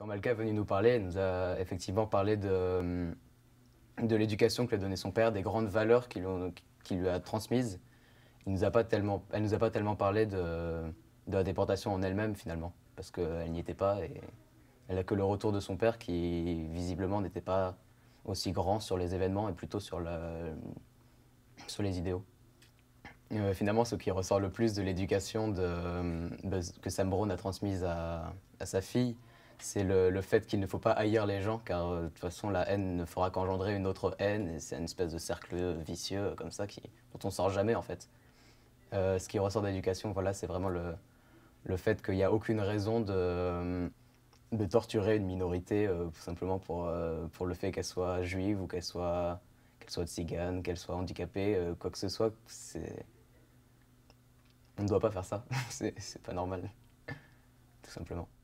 Quand Malka est venue nous parler, elle nous a effectivement parlé hum, de, l'éducation que lui a donnée son père, des grandes valeurs qu'il lui a transmises. elle ne nous a pas tellement parlé de, la déportation en elle-même finalement, parce qu'elle n'y était pas et elle n'a que le retour de son père qui visiblement n'était pas aussi grand sur les événements et plutôt sur, les idéaux. Euh, finalement, ce qui ressort le plus de l'éducation hum, bah, que Sam Brown a transmise à sa fille, c'est le, le, fait qu'il ne faut pas haïr les gens, car euh, de toute façon, la haine ne fera qu'engendrer une autre haine, et c'est une espèce de cercle vicieux euh, comme ça qui, dont on sort jamais en fait. Euh, ce qui ressort d'éducation, voilà, c'est vraiment le, le fait qu'il n'y a aucune raison de, de torturer une minorité tout simplement pour, pour le fait qu'elle soit juive ou qu'elle soit, qu'elle soit tzigane, qu'elle soit handicapée, quoi que ce soit. On ne doit pas faire ça, c'est pas normal, tout simplement.